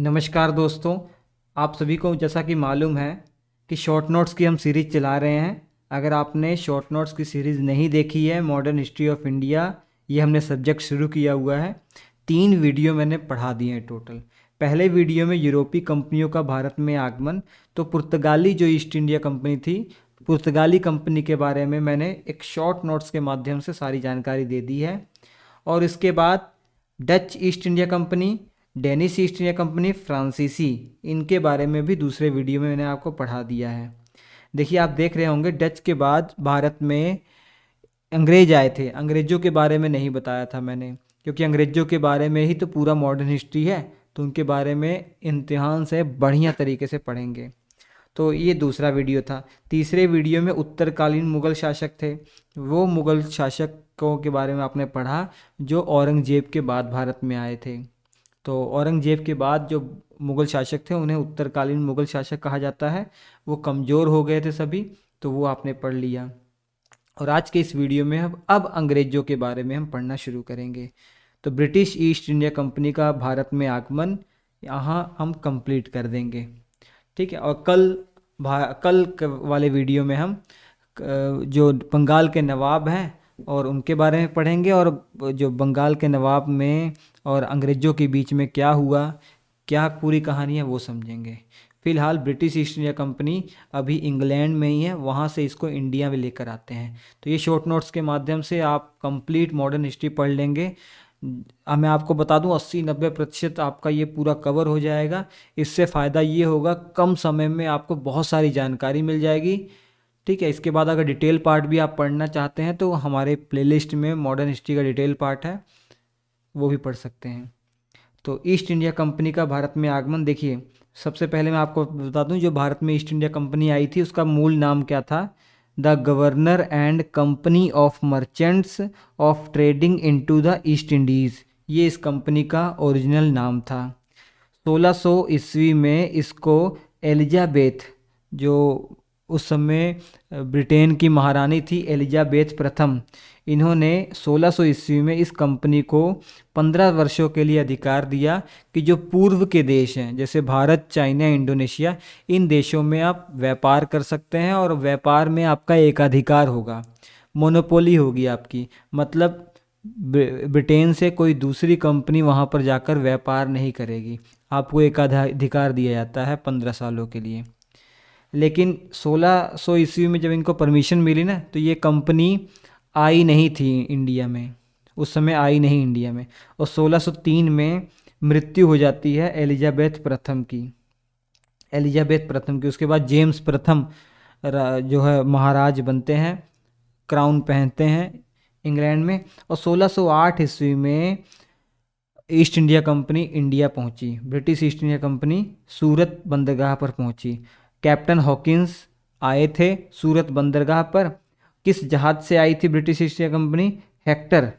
नमस्कार दोस्तों आप सभी को जैसा कि मालूम है कि शॉर्ट नोट्स की हम सीरीज़ चला रहे हैं अगर आपने शॉर्ट नोट्स की सीरीज़ नहीं देखी है मॉडर्न हिस्ट्री ऑफ इंडिया ये हमने सब्जेक्ट शुरू किया हुआ है तीन वीडियो मैंने पढ़ा दिए हैं टोटल पहले वीडियो में यूरोपीय कंपनियों का भारत में आगमन तो पुर्तगाली जो ईस्ट इंडिया कंपनी थी पुर्तगाली कंपनी के बारे में मैंने एक शॉर्ट नोट्स के माध्यम से सारी जानकारी दे दी है और इसके बाद Dutch East India company Danish East India company फ्रांसीसी इनके बारे में भी दूसरे वीडियो में मैंने आपको पढ़ा दिया है देखिए आप देख रहे होंगे डच के बाद भारत में अंग्रेज आए थे अंग्रेज़ों के बारे में नहीं बताया था मैंने क्योंकि अंग्रेज़ों के बारे में ही तो पूरा मॉडर्न हिस्ट्री है तो उनके बारे में इम्तहान से बढ़िया तरीके से पढ़ेंगे तो ये दूसरा वीडियो था तीसरे वीडियो में उत्तरकालीन मुग़ल शासक थे वो मुग़ल शासकों के बारे में आपने पढ़ा जो औरंगज़ेब के बाद भारत में आए थे तो औरंगजेब के बाद जो मुग़ल शासक थे उन्हें उत्तरकालीन मुग़ल शासक कहा जाता है वो कमज़ोर हो गए थे सभी तो वो आपने पढ़ लिया और आज के इस वीडियो में हम अब अंग्रेज़ों के बारे में हम पढ़ना शुरू करेंगे तो ब्रिटिश ईस्ट इंडिया कंपनी का भारत में आगमन यहाँ हम कंप्लीट कर देंगे ठीक है और कल कल वाले वीडियो में हम जो बंगाल के नवाब हैं और उनके बारे में पढ़ेंगे और जो बंगाल के नवाब में और अंग्रेज़ों के बीच में क्या हुआ क्या पूरी कहानी है वो समझेंगे फिलहाल ब्रिटिश ईस्ट इंडिया कंपनी अभी इंग्लैंड में ही है वहाँ से इसको इंडिया में लेकर आते हैं तो ये शॉर्ट नोट्स के माध्यम से आप कंप्लीट मॉडर्न हिस्ट्री पढ़ लेंगे मैं आपको बता दूं अस्सी नब्बे प्रतिशत आपका ये पूरा कवर हो जाएगा इससे फ़ायदा ये होगा कम समय में आपको बहुत सारी जानकारी मिल जाएगी ठीक है इसके बाद अगर डिटेल पार्ट भी आप पढ़ना चाहते हैं तो हमारे प्लेलिस्ट में मॉडर्न हिस्ट्री का डिटेल पार्ट है वो भी पढ़ सकते हैं तो ईस्ट इंडिया कंपनी का भारत में आगमन देखिए सबसे पहले मैं आपको बता दूं जो भारत में ईस्ट इंडिया कंपनी आई थी उसका मूल नाम क्या था the governor and company of merchants of trading into the East Indies ये इस कंपनी का ओरिजिनल नाम था 1600 ईस्वी में इसको एलिजाबेथ जो उस समय ब्रिटेन की महारानी थी एलिजाबेथ प्रथम इन्होंने 1600 सौ ईस्वी में इस कंपनी को 15 वर्षों के लिए अधिकार दिया कि जो पूर्व के देश हैं जैसे भारत चाइना इंडोनेशिया इन देशों में आप व्यापार कर सकते हैं और व्यापार में आपका एकाधिकार होगा मोनोपोली होगी आपकी मतलब ब्रिटेन से कोई दूसरी कंपनी वहाँ पर जाकर व्यापार नहीं करेगी आपको एकाधिकार दिया जाता है पंद्रह सालों के लिए लेकिन 1600 सौ ईस्वी में जब इनको परमिशन मिली ना तो ये कंपनी आई नहीं थी इंडिया में उस समय आई नहीं इंडिया में और 1603 में मृत्यु हो जाती है एलिजाबेथ प्रथम की एलिजाबेथ प्रथम की उसके बाद जेम्स प्रथम जो है महाराज बनते हैं क्राउन पहनते हैं इंग्लैंड में और 1608 ईस्वी में ईस्ट इंडिया कंपनी इंडिया पहुंची British East India company Surat बंदरगाह पर पहुंची कैप्टन हॉकिंस आए थे सूरत बंदरगाह पर किस जहाज़ से आई थी British East India company Hector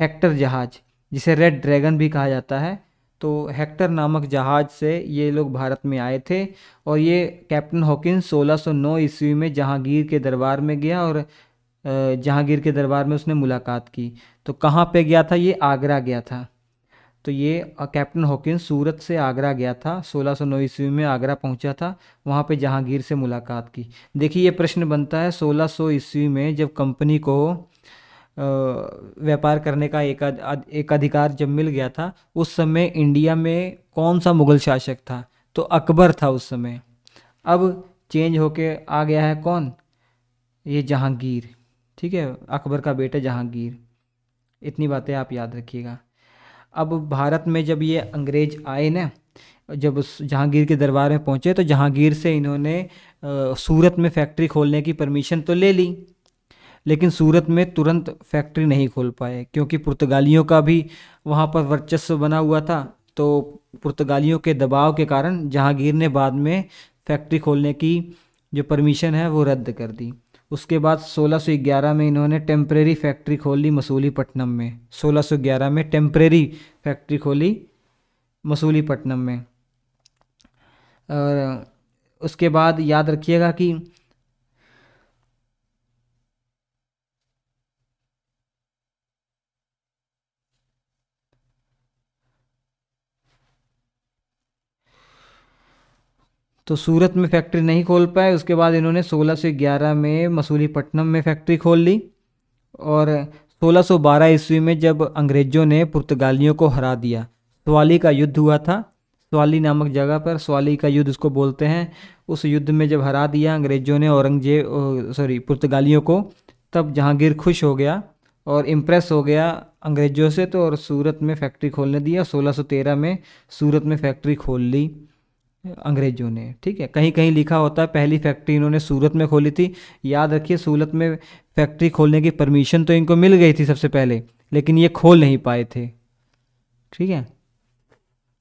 Hector जहाज़ जिसे रेड ड्रैगन भी कहा जाता है तो हेक्टर नामक जहाज़ से ये लोग भारत में आए थे और ये कैप्टन हॉकिंस 1609 ईस्वी में जहांगीर के दरबार में गया और जहांगीर के दरबार में उसने मुलाकात की तो कहाँ पे गया था ये आगरा गया था तो ये कैप्टन हॉकिंस सूरत से आगरा गया था सोलह सौ नौ ईस्वी में आगरा पहुंचा था वहाँ पे जहांगीर से मुलाकात की देखिए ये प्रश्न बनता है सोलह सौ ईस्वी में जब कंपनी को व्यापार करने का एक अधिकार जब मिल गया था उस समय इंडिया में कौन सा मुगल शासक था तो अकबर था उस समय अब चेंज होके आ गया है कौन ये जहांगीर ठीक है अकबर का बेटा जहांगीर इतनी बातें आप याद रखिएगा अब भारत में जब ये अंग्रेज आए ना जब जहांगीर के दरबार में पहुँचे तो जहांगीर से इन्होंने आ, सूरत में फैक्ट्री खोलने की परमिशन तो ले ली लेकिन सूरत में तुरंत फैक्ट्री नहीं खोल पाए क्योंकि पुर्तगालियों का भी वहाँ पर वर्चस्व बना हुआ था तो पुर्तगालियों के दबाव के कारण जहांगीर ने बाद में फैक्ट्री खोलने की जो परमिशन है वो रद्द कर दी उसके बाद 1611 में इन्होंने टेम्प्रेरी फैक्ट्री खोली मसूली पटनम में 1611 में टेम्प्रेरी फैक्ट्री खोली मसूली पट्टनम में और उसके बाद याद रखिएगा कि तो सूरत में फैक्ट्री नहीं खोल पाए उसके बाद इन्होंने 1611 में मसूलीपट्टनम में फैक्ट्री खोल ली और 1612 ईस्वी में जब अंग्रेज़ों ने पुर्तगालियों को हरा दिया स्वाली का युद्ध हुआ था स्वाली नामक जगह पर स्वाली का युद्ध उसको बोलते हैं उस युद्ध में जब हरा दिया अंग्रेज़ों ने औरंगजेब सॉरी पुर्तगालियों को तब जहांगीर खुश हो गया और इम्प्रेस हो गया अंग्रेज़ों से तो और सूरत में फैक्ट्री खोलने दिया 1613 में सूरत में फैक्ट्री खोल ली अंग्रेजों ने ठीक है कहीं कहीं लिखा होता है पहली फैक्ट्री इन्होंने सूरत में खोली थी याद रखिए सूरत में फैक्ट्री खोलने की परमिशन तो इनको मिल गई थी सबसे पहले लेकिन ये खोल नहीं पाए थे ठीक है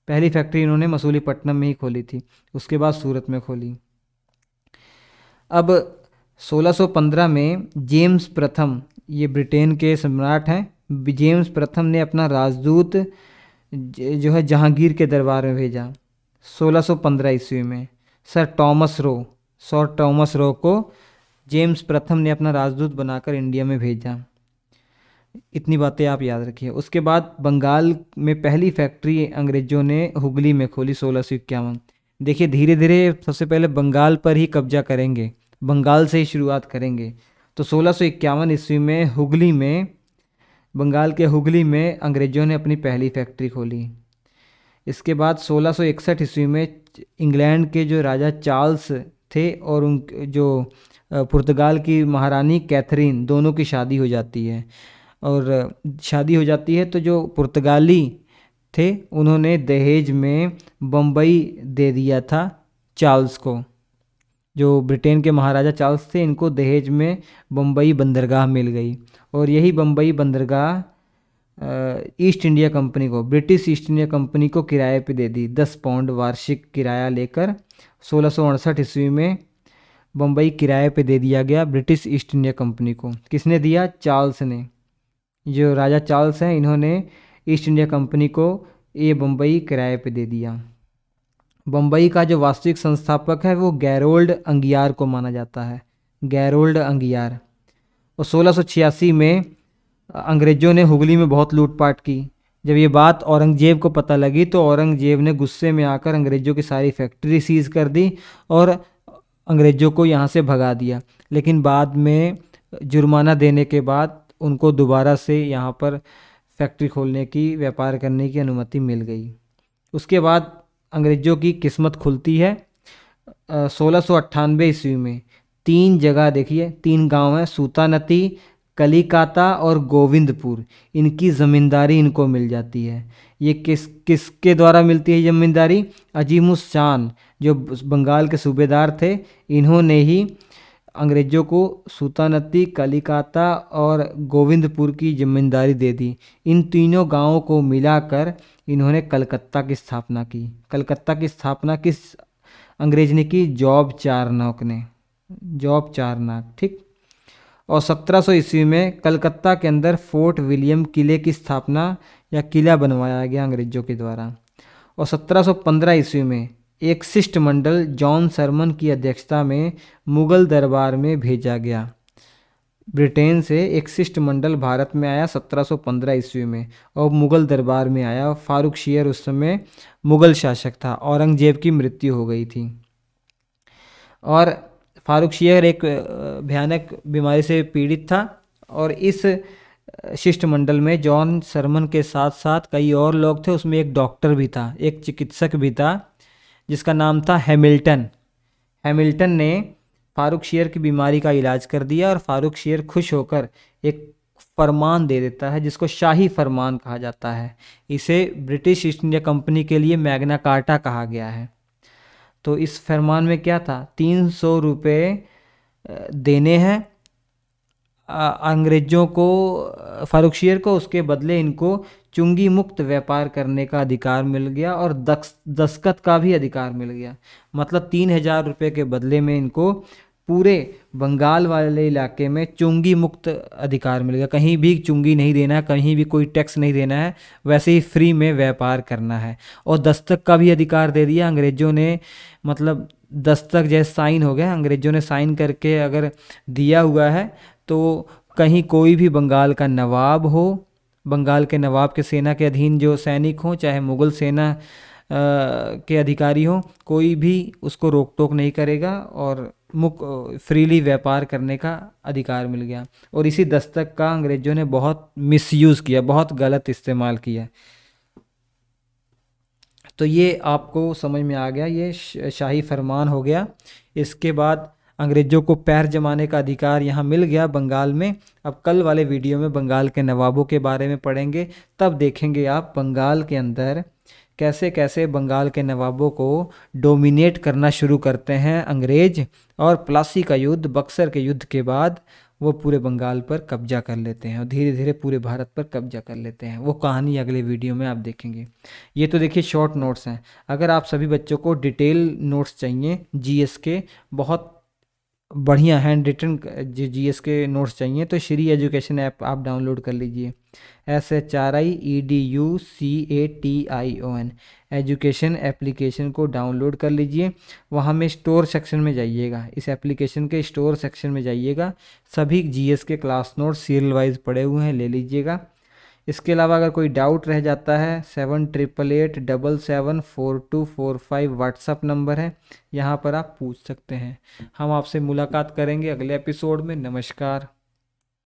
पहली फैक्ट्री इन्होंने मसूलीपट्टनम में ही खोली थी उसके बाद सूरत में खोली अब 1615 में जेम्स प्रथम ये ब्रिटेन के सम्राट हैं जेम्स प्रथम ने अपना राजदूत जो है जहांगीर के दरबार में भेजा 1615 ईस्वी में sir Thomas Roe sir Thomas Roe को जेम्स प्रथम ने अपना राजदूत बनाकर इंडिया में भेजा इतनी बातें आप याद रखिए उसके बाद बंगाल में पहली फैक्ट्री अंग्रेजों ने हुगली में खोली सोलह सौ इक्यावन देखिए धीरे धीरे सबसे पहले बंगाल पर ही कब्जा करेंगे बंगाल से ही शुरुआत करेंगे तो सोलह सौ इक्यावन ईस्वी में हुगली में बंगाल के हुगली में अंग्रेज़ों ने अपनी पहली फैक्ट्री खोली इसके बाद 1661 ईस्वी में इंग्लैंड के जो राजा चार्ल्स थे और उन जो पुर्तगाल की महारानी कैथरीन दोनों की शादी हो जाती है और शादी हो जाती है तो जो पुर्तगाली थे उन्होंने दहेज में बम्बई दे दिया था चार्ल्स को जो ब्रिटेन के महाराजा चार्ल्स थे इनको दहेज में बम्बई बंदरगाह मिल गई और यही बम्बई बंदरगाह ईस्ट इंडिया कंपनी को ब्रिटिश ईस्ट इंडिया कंपनी को किराए पे दे दी दस पाउंड वार्षिक किराया लेकर सोलह ईस्वी में बम्बई किराए पे दे दिया गया ब्रिटिश ईस्ट इंडिया कंपनी को किसने दिया चार्ल्स ने जो राजा चार्ल्स हैं इन्होंने ईस्ट इंडिया कंपनी को ये बम्बई किराए पे दे दिया बम्बई का जो वास्तविक संस्थापक है वो गैरोल्ड अंगियार को माना जाता है गैरोल्ड अंगियार और सोलह में अंग्रेज़ों ने हुगली में बहुत लूटपाट की जब ये बात औरंगज़ेब को पता लगी तो औरंगज़ेब ने गुस्से में आकर अंग्रेज़ों की सारी फैक्ट्री सीज कर दी और अंग्रेज़ों को यहाँ से भगा दिया लेकिन बाद में जुर्माना देने के बाद उनको दोबारा से यहाँ पर फैक्ट्री खोलने की व्यापार करने की अनुमति मिल गई उसके बाद अंग्रेज़ों की किस्मत खुलती है सोलह सौ ईस्वी में तीन जगह देखिए तीन गांव हैं सूतानती कलिकाता और गोविंदपुर इनकी ज़मींदारी इनको मिल जाती है ये किस किसके द्वारा मिलती है ज़मींदारी अजीमुशान जो बंगाल के सूबेदार थे इन्होंने ही अंग्रेज़ों को सुतानती कलिकाता और गोविंदपुर की ज़मींदारी दे दी इन तीनों गांवों को मिलाकर इन्होंने कलकत्ता की स्थापना की कलकत्ता की स्थापना किस अंग्रेज ने की जॉब चारनाक ने जॉब चारनाक ठीक और 1700 ईस्वी में कलकत्ता के अंदर फोर्ट विलियम किले की स्थापना या किला बनवाया गया अंग्रेजों के द्वारा और 1715 ईस्वी में एक शिष्टमंडल जॉन सरमन की अध्यक्षता में मुगल दरबार में भेजा गया ब्रिटेन से एक शिष्टमंडल भारत में आया 1715 ईस्वी में और मुगल दरबार में आया फारूक शेयर उस समय मुगल शासक था औरंगजेब की मृत्यु हो गई थी और फारूक शेयर एक भयानक बीमारी से पीड़ित था और इस शिष्टमंडल में जॉन सरमन के साथ साथ कई और लोग थे उसमें एक डॉक्टर भी था एक चिकित्सक भी था जिसका नाम था हैमिल्टन हैमिल्टन ने फारूक शेयर की बीमारी का इलाज कर दिया और फारूक शेयर खुश होकर एक फरमान दे देता है जिसको शाही फरमान कहा जाता है इसे ब्रिटिश ईस्ट इंडिया कंपनी के लिए मैग्ना कार्टा कहा गया है तो इस फरमान में क्या था तीन सौ रुपये देने हैं अंग्रेज़ों को फारूक शेर को उसके बदले इनको चुंगी मुक्त व्यापार करने का अधिकार मिल गया और दस्त दस्खत का भी अधिकार मिल गया मतलब तीन हज़ार रुपये के बदले में इनको पूरे बंगाल वाले इलाके में चुंगी मुक्त अधिकार मिल गया कहीं भी चुंगी नहीं देना है कहीं भी कोई टैक्स नहीं देना है वैसे ही फ्री में व्यापार करना है और दस्तक का भी अधिकार दे दिया अंग्रेज़ों ने मतलब दस्तक जैसे साइन हो गया अंग्रेज़ों ने साइन करके अगर दिया हुआ है तो कहीं कोई भी बंगाल का नवाब हो बंगाल के नवाब के सेना के अधीन जो सैनिक हों चाहे मुग़ल सेना आ, के अधिकारी हों कोई भी उसको रोक टोक नहीं करेगा और मुक फ्रीली व्यापार करने का अधिकार मिल गया और इसी दस्तक का अंग्रेजों ने बहुत मिसयूज़ किया बहुत गलत इस्तेमाल किया तो ये आपको समझ में आ गया ये शाही फरमान हो गया इसके बाद अंग्रेज़ों को पैर जमाने का अधिकार यहाँ मिल गया बंगाल में अब कल वाले वीडियो में बंगाल के नवाबों के बारे में पढ़ेंगे तब देखेंगे आप बंगाल के अंदर कैसे कैसे बंगाल के नवाबों को डोमिनेट करना शुरू करते हैं अंग्रेज और प्लासी का युद्ध बक्सर के युद्ध के बाद वो पूरे बंगाल पर कब्जा कर लेते हैं और धीरे धीरे पूरे भारत पर कब्जा कर लेते हैं वो कहानी अगले वीडियो में आप देखेंगे ये तो देखिए शॉर्ट नोट्स हैं अगर आप सभी बच्चों को डिटेल नोट्स चाहिए जीएस के बहुत बढ़िया हैंड रिटन जो जी एस के नोट्स चाहिए तो श्री एजुकेशन ऐप आप डाउनलोड कर लीजिए S H R I E D U C A T I O N education application को डाउनलोड कर लीजिए वहाँ में स्टोर सेक्शन में जाइएगा इस एप्लीकेशन के स्टोर सेक्शन में जाइएगा सभी जी एस के क्लास नोट सीरियल वाइज पड़े हुए हैं ले लीजिएगा इसके अलावा अगर कोई डाउट रह जाता है seven triple eight double seven four two four five WhatsApp number है यहाँ पर आप पूछ सकते हैं हम आपसे मुलाकात करेंगे अगले एपिसोड में नमस्कार